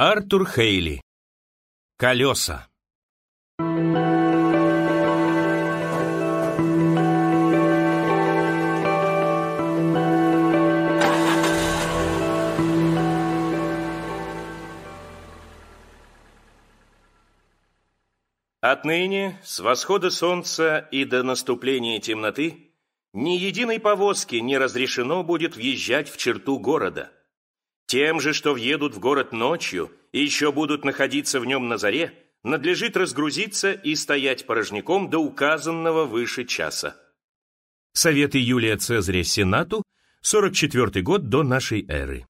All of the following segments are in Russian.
Артур Хейли. Колеса. Отныне, с восхода солнца и до наступления темноты, ни единой повозки не разрешено будет въезжать в черту города – тем же, что въедут в город ночью и еще будут находиться в нем на заре, надлежит разгрузиться и стоять порожником до указанного выше часа. Советы Юлия Цезаря Сенату, 44 год до нашей эры.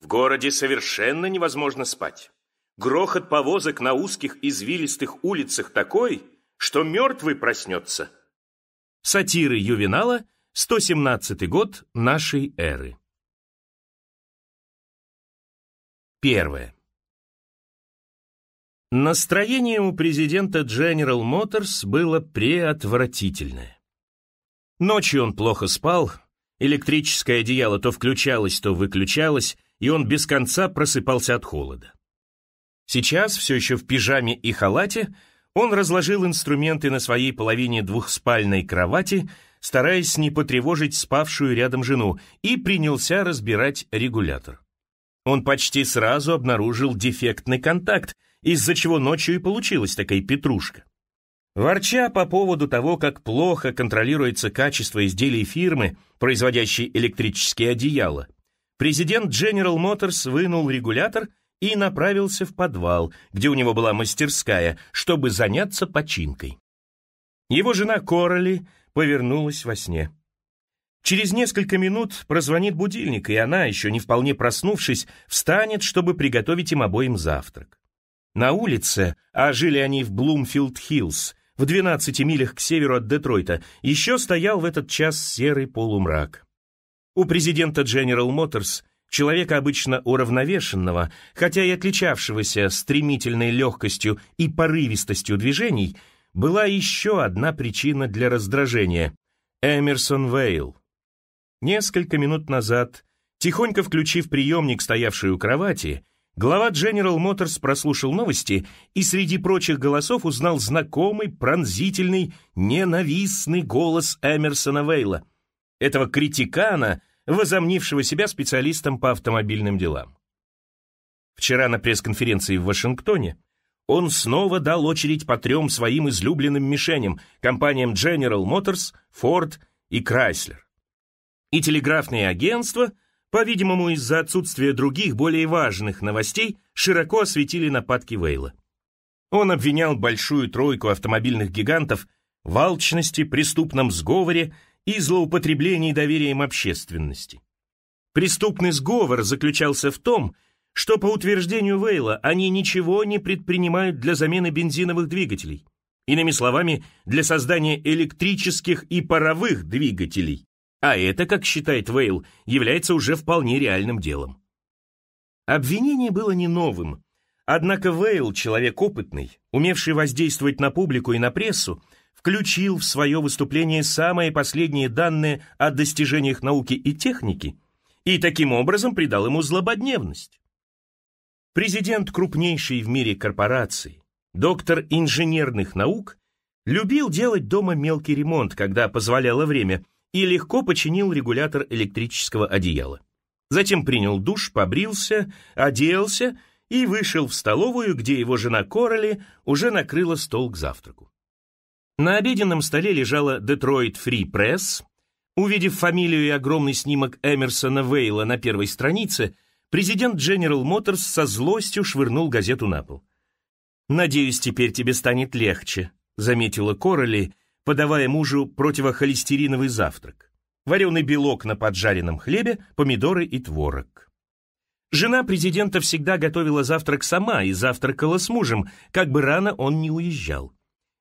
В городе совершенно невозможно спать. Грохот повозок на узких извилистых улицах такой, что мертвый проснется. Сатиры Ювенала, 117 год нашей эры. Первое. Настроение у президента General Motors было преотвратительное. Ночью он плохо спал, электрическое одеяло то включалось, то выключалось, и он без конца просыпался от холода. Сейчас, все еще в пижаме и халате, он разложил инструменты на своей половине двухспальной кровати, стараясь не потревожить спавшую рядом жену, и принялся разбирать регулятор. Он почти сразу обнаружил дефектный контакт, из-за чего ночью и получилась такая петрушка. Ворча по поводу того, как плохо контролируется качество изделий фирмы, производящей электрические одеяла, президент General Motors вынул регулятор и направился в подвал, где у него была мастерская, чтобы заняться починкой. Его жена Короли повернулась во сне. Через несколько минут прозвонит будильник, и она, еще не вполне проснувшись, встанет, чтобы приготовить им обоим завтрак. На улице, а жили они в Блумфилд-Хиллз, в 12 милях к северу от Детройта, еще стоял в этот час серый полумрак. У президента General Motors, человека обычно уравновешенного, хотя и отличавшегося стремительной легкостью и порывистостью движений, была еще одна причина для раздражения – Эмерсон Вейл. Несколько минут назад, тихонько включив приемник, стоявший у кровати, глава General Motors прослушал новости и среди прочих голосов узнал знакомый, пронзительный, ненавистный голос Эмерсона Вейла, этого критикана, возомнившего себя специалистом по автомобильным делам. Вчера на пресс-конференции в Вашингтоне он снова дал очередь по трем своим излюбленным мишеням – компаниям General Motors, Ford и Chrysler и телеграфные агентства, по-видимому, из-за отсутствия других, более важных новостей, широко осветили нападки Вейла. Он обвинял большую тройку автомобильных гигантов в алчности, преступном сговоре и злоупотреблении доверием общественности. Преступный сговор заключался в том, что, по утверждению Вейла, они ничего не предпринимают для замены бензиновых двигателей. Иными словами, для создания электрических и паровых двигателей. А это, как считает Вейл, является уже вполне реальным делом. Обвинение было не новым. Однако Вейл, человек опытный, умевший воздействовать на публику и на прессу, включил в свое выступление самые последние данные о достижениях науки и техники и таким образом придал ему злободневность. Президент крупнейшей в мире корпорации, доктор инженерных наук, любил делать дома мелкий ремонт, когда позволяло время – и легко починил регулятор электрического одеяла. Затем принял душ, побрился, оделся и вышел в столовую, где его жена Короли уже накрыла стол к завтраку. На обеденном столе лежала «Детройт Фри Пресс». Увидев фамилию и огромный снимок Эмерсона Вейла на первой странице, президент General Motors со злостью швырнул газету на пол. «Надеюсь, теперь тебе станет легче», — заметила Короли, — подавая мужу противохолестериновый завтрак. Вареный белок на поджаренном хлебе, помидоры и творог. Жена президента всегда готовила завтрак сама и завтракала с мужем, как бы рано он не уезжал.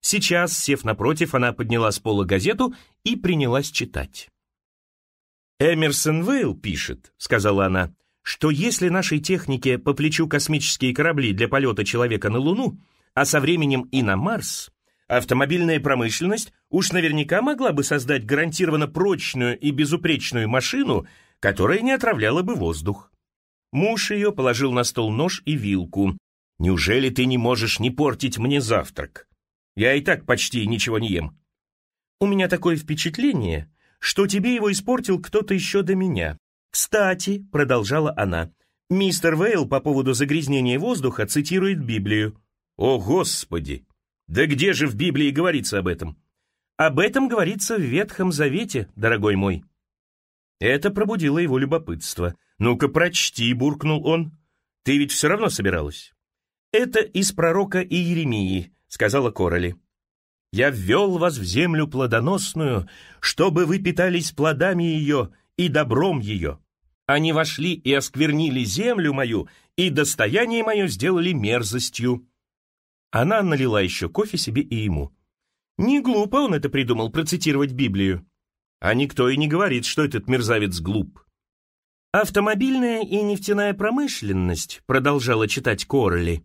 Сейчас, сев напротив, она подняла с пола газету и принялась читать. «Эмерсон Вейл пишет», — сказала она, — «что если нашей технике по плечу космические корабли для полета человека на Луну, а со временем и на Марс, Автомобильная промышленность уж наверняка могла бы создать гарантированно прочную и безупречную машину, которая не отравляла бы воздух. Муж ее положил на стол нож и вилку. «Неужели ты не можешь не портить мне завтрак? Я и так почти ничего не ем». «У меня такое впечатление, что тебе его испортил кто-то еще до меня. Кстати», — продолжала она, — «мистер Вейл по поводу загрязнения воздуха цитирует Библию». «О, Господи!» Да где же в Библии говорится об этом? Об этом говорится в Ветхом Завете, дорогой мой. Это пробудило его любопытство. «Ну-ка, прочти», — буркнул он. «Ты ведь все равно собиралась». «Это из пророка Иеремии», — сказала Короли. «Я ввел вас в землю плодоносную, чтобы вы питались плодами ее и добром ее. Они вошли и осквернили землю мою, и достояние мое сделали мерзостью». Она налила еще кофе себе и ему. Не глупо он это придумал, процитировать Библию. А никто и не говорит, что этот мерзавец глуп. Автомобильная и нефтяная промышленность, продолжала читать Корли,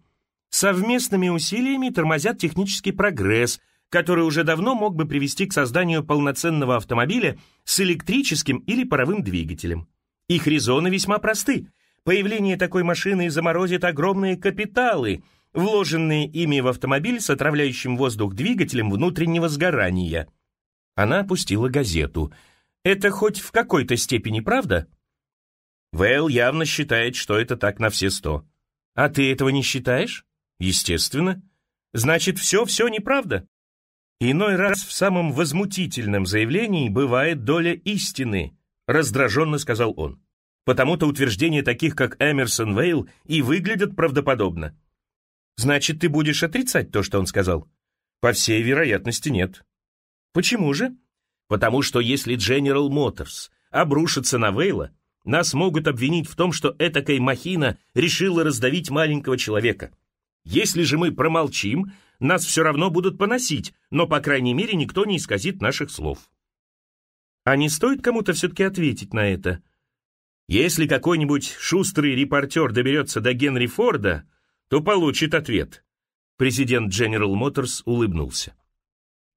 совместными усилиями тормозят технический прогресс, который уже давно мог бы привести к созданию полноценного автомобиля с электрическим или паровым двигателем. Их резоны весьма просты. Появление такой машины заморозит огромные капиталы – вложенные ими в автомобиль с отравляющим воздух двигателем внутреннего сгорания. Она опустила газету. «Это хоть в какой-то степени правда?» Вэл явно считает, что это так на все сто. «А ты этого не считаешь?» «Естественно. Значит, все-все неправда». Иной раз в самом возмутительном заявлении бывает доля истины, раздраженно сказал он. Потому-то утверждения таких, как Эмерсон Вейл, и выглядят правдоподобно. Значит, ты будешь отрицать то, что он сказал? По всей вероятности, нет. Почему же? Потому что если General Motors обрушится на Вейла, нас могут обвинить в том, что этакая махина решила раздавить маленького человека. Если же мы промолчим, нас все равно будут поносить, но, по крайней мере, никто не исказит наших слов. А не стоит кому-то все-таки ответить на это? Если какой-нибудь шустрый репортер доберется до Генри Форда, то получит ответ. Президент General Motors улыбнулся.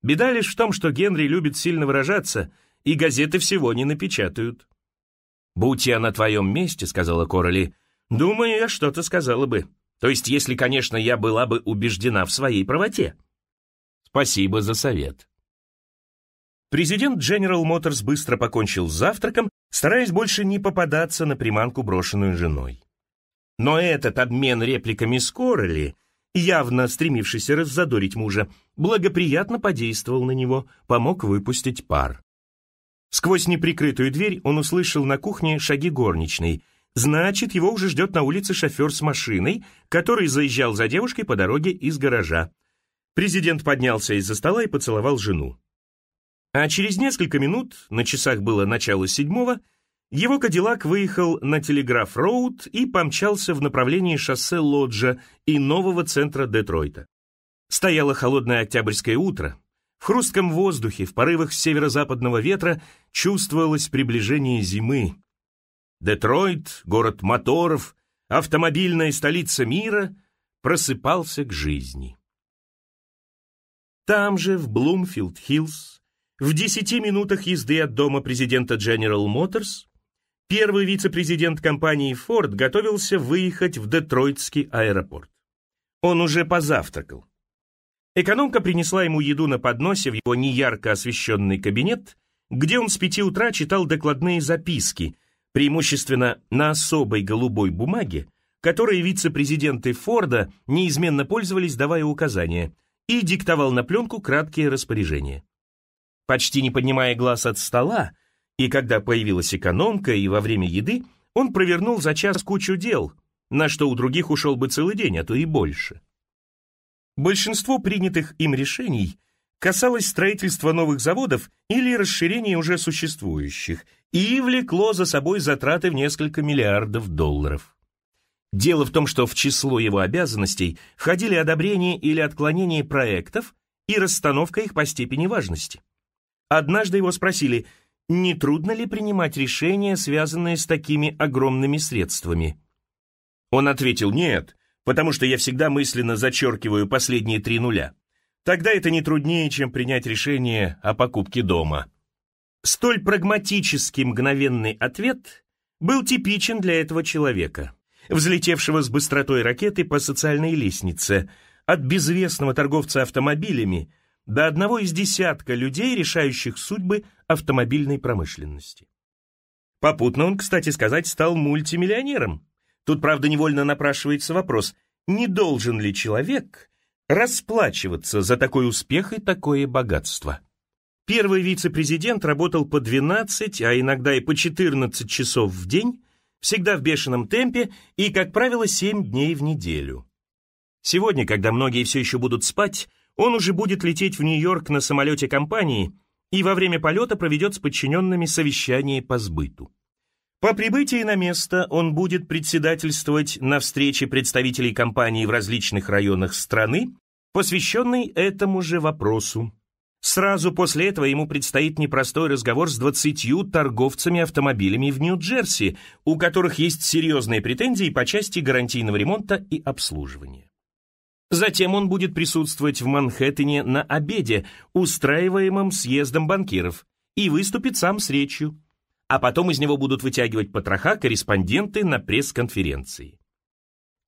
Беда лишь в том, что Генри любит сильно выражаться, и газеты всего не напечатают. «Будь я на твоем месте», — сказала Короли, — «думаю, я что-то сказала бы. То есть, если, конечно, я была бы убеждена в своей правоте». «Спасибо за совет», Президент General Motors быстро покончил с завтраком, стараясь больше не попадаться на приманку, брошенную женой. Но этот обмен репликами с Короли, явно стремившийся раззадорить мужа, благоприятно подействовал на него, помог выпустить пар. Сквозь неприкрытую дверь он услышал на кухне шаги горничной. Значит, его уже ждет на улице шофер с машиной, который заезжал за девушкой по дороге из гаража. Президент поднялся из-за стола и поцеловал жену. А через несколько минут, на часах было начало седьмого, его «Кадиллак» выехал на Телеграф-роуд и помчался в направлении шоссе Лоджа и нового центра Детройта. Стояло холодное октябрьское утро. В хрустком воздухе, в порывах северо-западного ветра чувствовалось приближение зимы. Детройт, город моторов, автомобильная столица мира, просыпался к жизни. Там же, в Блумфилд-Хиллз, в десяти минутах езды от дома президента General Motors, первый вице-президент компании Ford готовился выехать в Детройтский аэропорт. Он уже позавтракал. Экономка принесла ему еду на подносе в его неярко освещенный кабинет, где он с пяти утра читал докладные записки, преимущественно на особой голубой бумаге, которой вице-президенты Форда неизменно пользовались, давая указания, и диктовал на пленку краткие распоряжения. Почти не поднимая глаз от стола, и когда появилась экономка и во время еды, он провернул за час кучу дел, на что у других ушел бы целый день, а то и больше. Большинство принятых им решений касалось строительства новых заводов или расширения уже существующих и влекло за собой затраты в несколько миллиардов долларов. Дело в том, что в число его обязанностей входили одобрение или отклонение проектов и расстановка их по степени важности. Однажды его спросили – не трудно ли принимать решения, связанные с такими огромными средствами? Он ответил «нет», потому что я всегда мысленно зачеркиваю последние три нуля. Тогда это не труднее, чем принять решение о покупке дома. Столь прагматический мгновенный ответ был типичен для этого человека, взлетевшего с быстротой ракеты по социальной лестнице, от безвестного торговца автомобилями до одного из десятка людей, решающих судьбы автомобильной промышленности. Попутно он, кстати сказать, стал мультимиллионером. Тут, правда, невольно напрашивается вопрос, не должен ли человек расплачиваться за такой успех и такое богатство? Первый вице-президент работал по 12, а иногда и по 14 часов в день, всегда в бешеном темпе и, как правило, 7 дней в неделю. Сегодня, когда многие все еще будут спать, он уже будет лететь в Нью-Йорк на самолете компании и во время полета проведет с подчиненными совещание по сбыту. По прибытии на место он будет председательствовать на встрече представителей компании в различных районах страны, посвященной этому же вопросу. Сразу после этого ему предстоит непростой разговор с 20 торговцами автомобилями в Нью-Джерси, у которых есть серьезные претензии по части гарантийного ремонта и обслуживания. Затем он будет присутствовать в Манхэттене на обеде, устраиваемом съездом банкиров, и выступит сам с речью. А потом из него будут вытягивать потроха корреспонденты на пресс-конференции.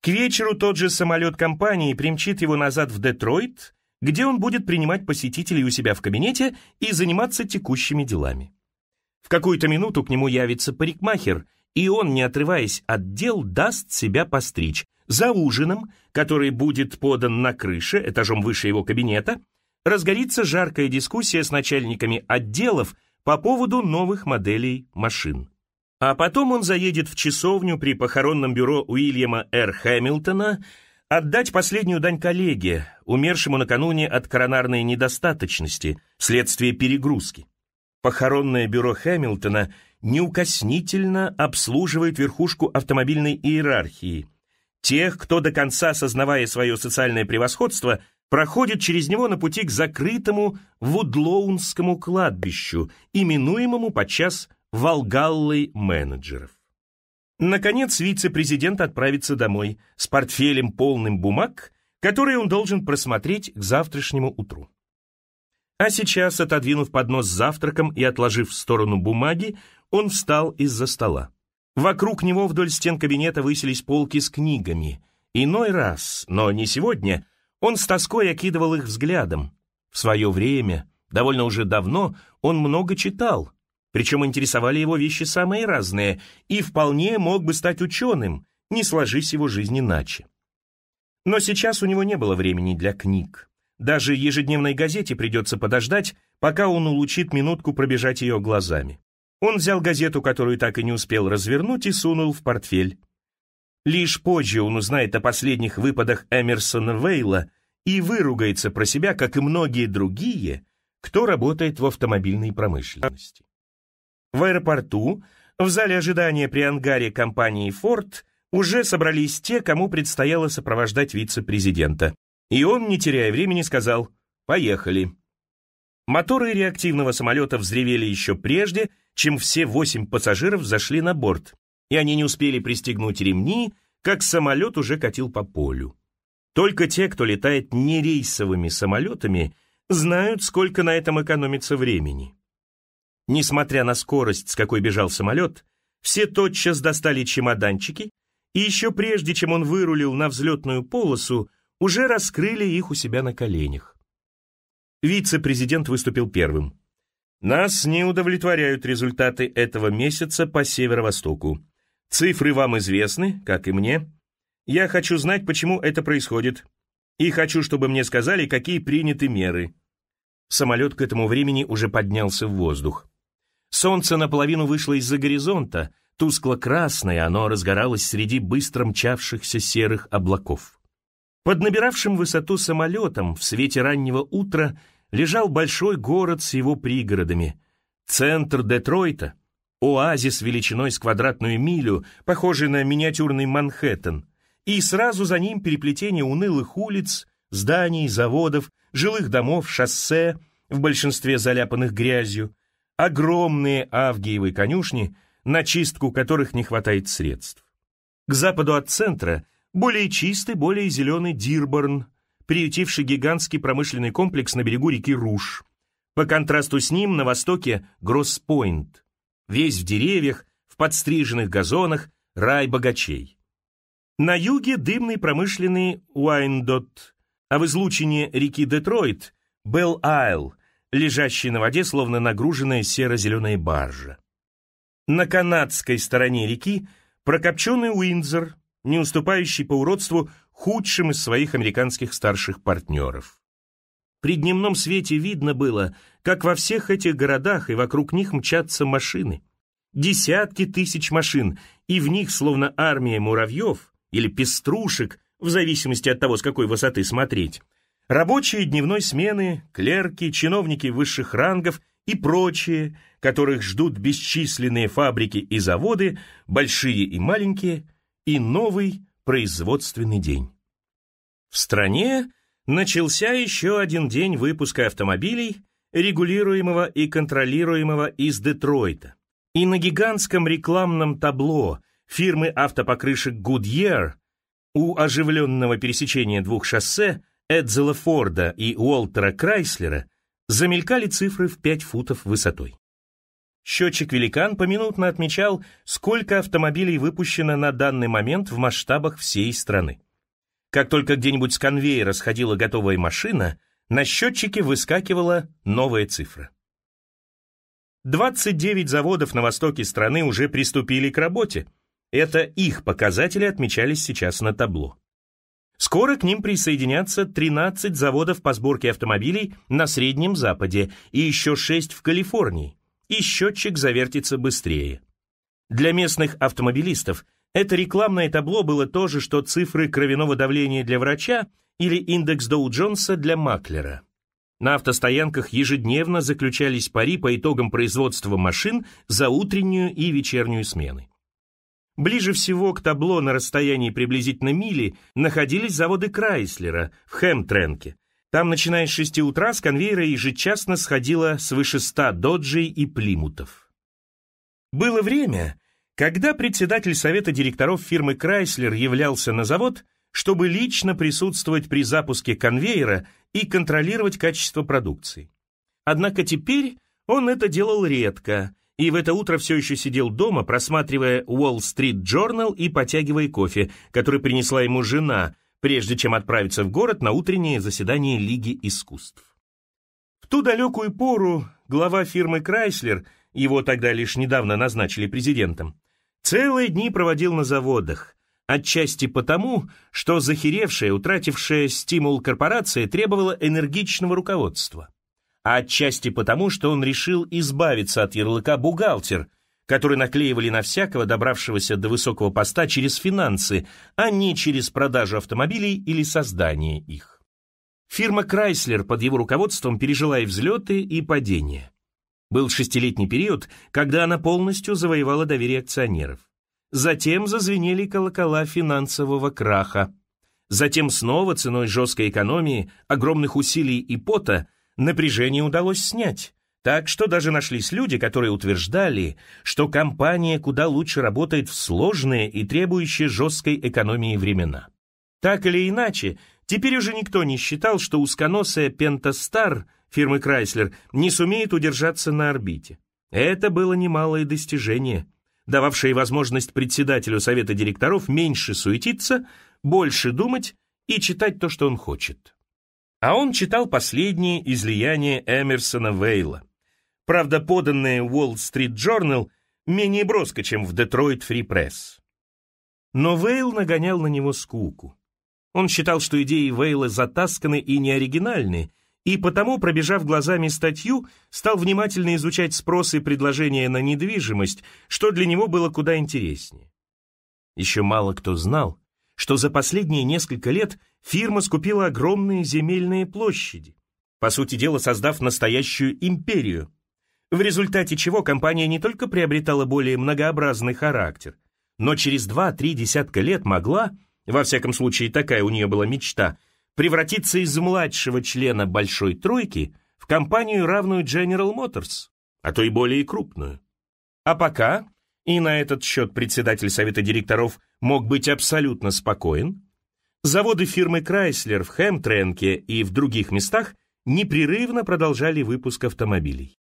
К вечеру тот же самолет компании примчит его назад в Детройт, где он будет принимать посетителей у себя в кабинете и заниматься текущими делами. В какую-то минуту к нему явится парикмахер, и он, не отрываясь от дел, даст себя постричь. За ужином – который будет подан на крыше, этажом выше его кабинета, разгорится жаркая дискуссия с начальниками отделов по поводу новых моделей машин. А потом он заедет в часовню при похоронном бюро Уильяма Р. Хэмилтона отдать последнюю дань коллеге, умершему накануне от коронарной недостаточности вследствие перегрузки. Похоронное бюро Хэмилтона неукоснительно обслуживает верхушку автомобильной иерархии – тех, кто до конца, осознавая свое социальное превосходство, проходит через него на пути к закрытому Вудлоунскому кладбищу, именуемому подчас Волгаллой менеджеров. Наконец, вице-президент отправится домой с портфелем полным бумаг, которые он должен просмотреть к завтрашнему утру. А сейчас, отодвинув поднос с завтраком и отложив в сторону бумаги, он встал из-за стола. Вокруг него вдоль стен кабинета высились полки с книгами. Иной раз, но не сегодня, он с тоской окидывал их взглядом. В свое время, довольно уже давно, он много читал. Причем интересовали его вещи самые разные, и вполне мог бы стать ученым, не сложись его жизнь иначе. Но сейчас у него не было времени для книг. Даже ежедневной газете придется подождать, пока он улучит минутку пробежать ее глазами. Он взял газету, которую так и не успел развернуть, и сунул в портфель. Лишь позже он узнает о последних выпадах Эмерсона Вейла и выругается про себя, как и многие другие, кто работает в автомобильной промышленности. В аэропорту, в зале ожидания при ангаре компании Ford уже собрались те, кому предстояло сопровождать вице-президента. И он, не теряя времени, сказал «Поехали». Моторы реактивного самолета взревели еще прежде, чем все восемь пассажиров зашли на борт, и они не успели пристегнуть ремни, как самолет уже катил по полю. Только те, кто летает не рейсовыми самолетами, знают, сколько на этом экономится времени. Несмотря на скорость, с какой бежал самолет, все тотчас достали чемоданчики, и еще прежде, чем он вырулил на взлетную полосу, уже раскрыли их у себя на коленях. Вице-президент выступил первым. Нас не удовлетворяют результаты этого месяца по северо-востоку. Цифры вам известны, как и мне. Я хочу знать, почему это происходит. И хочу, чтобы мне сказали, какие приняты меры. Самолет к этому времени уже поднялся в воздух. Солнце наполовину вышло из-за горизонта, тускло-красное оно разгоралось среди быстро мчавшихся серых облаков. Под набиравшим высоту самолетом в свете раннего утра – лежал большой город с его пригородами. Центр Детройта, оазис величиной с квадратную милю, похожий на миниатюрный Манхэттен, и сразу за ним переплетение унылых улиц, зданий, заводов, жилых домов, шоссе, в большинстве заляпанных грязью, огромные авгиевы конюшни, на чистку которых не хватает средств. К западу от центра более чистый, более зеленый Дирборн, приютивший гигантский промышленный комплекс на берегу реки Руж. По контрасту с ним на востоке Гросс-Пойнт. Весь в деревьях, в подстриженных газонах, рай богачей. На юге дымный промышленный Уайндот, а в излучине реки Детройт – Белл-Айл, лежащий на воде, словно нагруженная серо-зеленая баржа. На канадской стороне реки прокопченный Уиндзор, не уступающий по уродству худшим из своих американских старших партнеров. При дневном свете видно было, как во всех этих городах и вокруг них мчатся машины. Десятки тысяч машин, и в них словно армия муравьев или пеструшек, в зависимости от того, с какой высоты смотреть. Рабочие дневной смены, клерки, чиновники высших рангов и прочие, которых ждут бесчисленные фабрики и заводы, большие и маленькие, и новый производственный день. В стране начался еще один день выпуска автомобилей, регулируемого и контролируемого из Детройта. И на гигантском рекламном табло фирмы автопокрышек Goodyear у оживленного пересечения двух шоссе Эдзела Форда и Уолтера Крайслера замелькали цифры в 5 футов высотой. Счетчик «Великан» поминутно отмечал, сколько автомобилей выпущено на данный момент в масштабах всей страны. Как только где-нибудь с конвейера сходила готовая машина, на счетчике выскакивала новая цифра. 29 заводов на востоке страны уже приступили к работе. Это их показатели отмечались сейчас на табло. Скоро к ним присоединятся 13 заводов по сборке автомобилей на Среднем Западе и еще 6 в Калифорнии и счетчик завертится быстрее. Для местных автомобилистов это рекламное табло было то же, что цифры кровяного давления для врача или индекс Доу-Джонса для маклера. На автостоянках ежедневно заключались пари по итогам производства машин за утреннюю и вечернюю смены. Ближе всего к табло на расстоянии приблизительно мили находились заводы Крайслера в Хэмтренке, там, начиная с шести утра, с конвейера ежечасно сходило свыше ста доджей и плимутов. Было время, когда председатель совета директоров фирмы Крайслер являлся на завод, чтобы лично присутствовать при запуске конвейера и контролировать качество продукции. Однако теперь он это делал редко, и в это утро все еще сидел дома, просматривая Wall Street Journal и потягивая кофе, который принесла ему жена – прежде чем отправиться в город на утреннее заседание Лиги искусств. В ту далекую пору глава фирмы «Крайслер», его тогда лишь недавно назначили президентом, целые дни проводил на заводах, отчасти потому, что захеревшая, утратившая стимул корпорация требовала энергичного руководства, а отчасти потому, что он решил избавиться от ярлыка «бухгалтер», который наклеивали на всякого, добравшегося до высокого поста через финансы, а не через продажу автомобилей или создание их. Фирма Chrysler под его руководством пережила и взлеты, и падения. Был шестилетний период, когда она полностью завоевала доверие акционеров. Затем зазвенели колокола финансового краха. Затем снова ценой жесткой экономии, огромных усилий и пота напряжение удалось снять. Так что даже нашлись люди, которые утверждали, что компания куда лучше работает в сложные и требующие жесткой экономии времена. Так или иначе, теперь уже никто не считал, что узконосая Пентастар фирмы Chrysler не сумеет удержаться на орбите. Это было немалое достижение, дававшее возможность председателю совета директоров меньше суетиться, больше думать и читать то, что он хочет. А он читал последние излияния Эмерсона Вейла, Правда, поданные в Wall Street Journal менее броско, чем в Detroit Free Press. Но Вейл нагонял на него скуку. Он считал, что идеи Вейла затасканы и неоригинальны, и потому, пробежав глазами статью, стал внимательно изучать спрос и предложения на недвижимость, что для него было куда интереснее. Еще мало кто знал, что за последние несколько лет фирма скупила огромные земельные площади, по сути дела создав настоящую империю, в результате чего компания не только приобретала более многообразный характер, но через 2-3 десятка лет могла, во всяком случае такая у нее была мечта, превратиться из младшего члена «Большой тройки» в компанию, равную General Motors, а то и более крупную. А пока, и на этот счет председатель совета директоров мог быть абсолютно спокоен, заводы фирмы Chrysler в Хэмтренке и в других местах непрерывно продолжали выпуск автомобилей.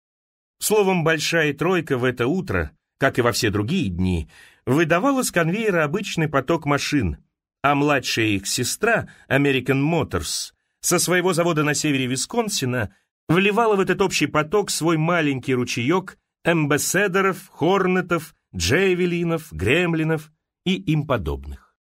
Словом, «Большая тройка» в это утро, как и во все другие дни, выдавала с конвейера обычный поток машин, а младшая их сестра, American Motors, со своего завода на севере Висконсина вливала в этот общий поток свой маленький ручеек амбассадоров, хорнетов, джевелинов, гремлинов и им подобных.